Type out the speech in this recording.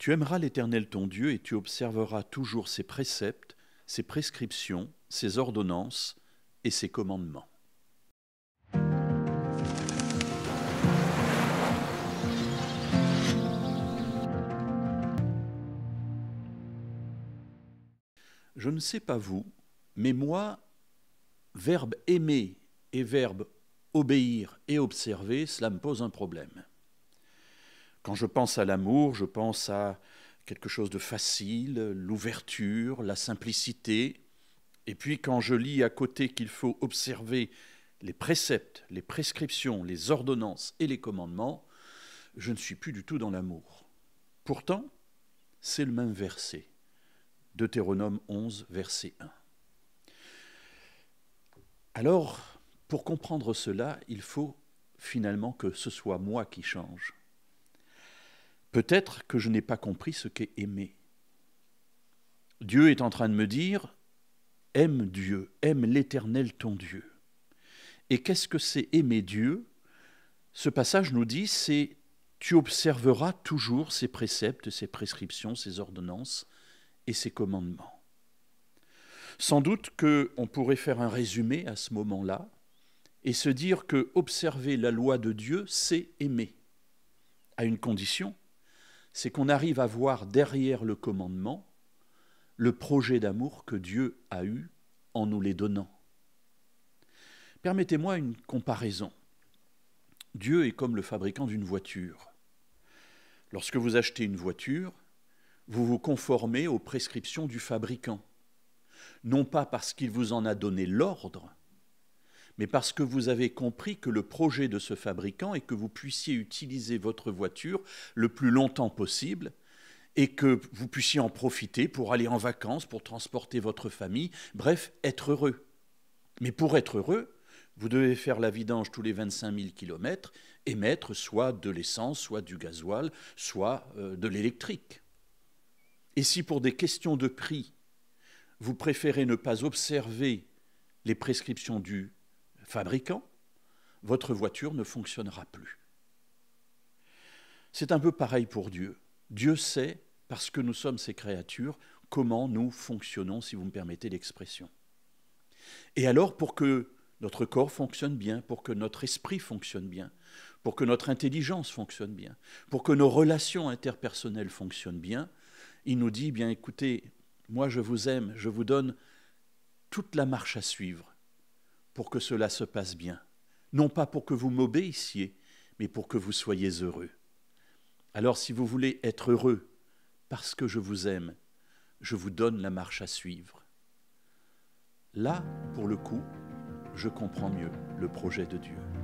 Tu aimeras l'Éternel ton Dieu et tu observeras toujours ses préceptes, ses prescriptions, ses ordonnances et ses commandements. Je ne sais pas vous, mais moi, verbe aimer et verbe obéir et observer, cela me pose un problème. Quand je pense à l'amour, je pense à quelque chose de facile, l'ouverture, la simplicité. Et puis quand je lis à côté qu'il faut observer les préceptes, les prescriptions, les ordonnances et les commandements, je ne suis plus du tout dans l'amour. Pourtant, c'est le même verset. Deutéronome 11, verset 1. Alors, pour comprendre cela, il faut finalement que ce soit moi qui change. Peut-être que je n'ai pas compris ce qu'est aimer. Dieu est en train de me dire, aime Dieu, aime l'Éternel ton Dieu. Et qu'est-ce que c'est aimer Dieu Ce passage nous dit, c'est tu observeras toujours ses préceptes, ses prescriptions, ses ordonnances et ses commandements. Sans doute qu'on pourrait faire un résumé à ce moment-là et se dire que observer la loi de Dieu, c'est aimer, à une condition, c'est qu'on arrive à voir derrière le commandement le projet d'amour que Dieu a eu en nous les donnant. Permettez-moi une comparaison. Dieu est comme le fabricant d'une voiture. Lorsque vous achetez une voiture, vous vous conformez aux prescriptions du fabricant, non pas parce qu'il vous en a donné l'ordre, mais parce que vous avez compris que le projet de ce fabricant est que vous puissiez utiliser votre voiture le plus longtemps possible et que vous puissiez en profiter pour aller en vacances, pour transporter votre famille, bref, être heureux. Mais pour être heureux, vous devez faire la vidange tous les 25 000 km et mettre soit de l'essence, soit du gasoil, soit euh, de l'électrique. Et si pour des questions de prix, vous préférez ne pas observer les prescriptions du fabricant, votre voiture ne fonctionnera plus. C'est un peu pareil pour Dieu. Dieu sait, parce que nous sommes ses créatures, comment nous fonctionnons, si vous me permettez l'expression. Et alors, pour que notre corps fonctionne bien, pour que notre esprit fonctionne bien, pour que notre intelligence fonctionne bien, pour que nos relations interpersonnelles fonctionnent bien, il nous dit, bien écoutez, moi je vous aime, je vous donne toute la marche à suivre pour que cela se passe bien, non pas pour que vous m'obéissiez, mais pour que vous soyez heureux. Alors si vous voulez être heureux, parce que je vous aime, je vous donne la marche à suivre. Là, pour le coup, je comprends mieux le projet de Dieu.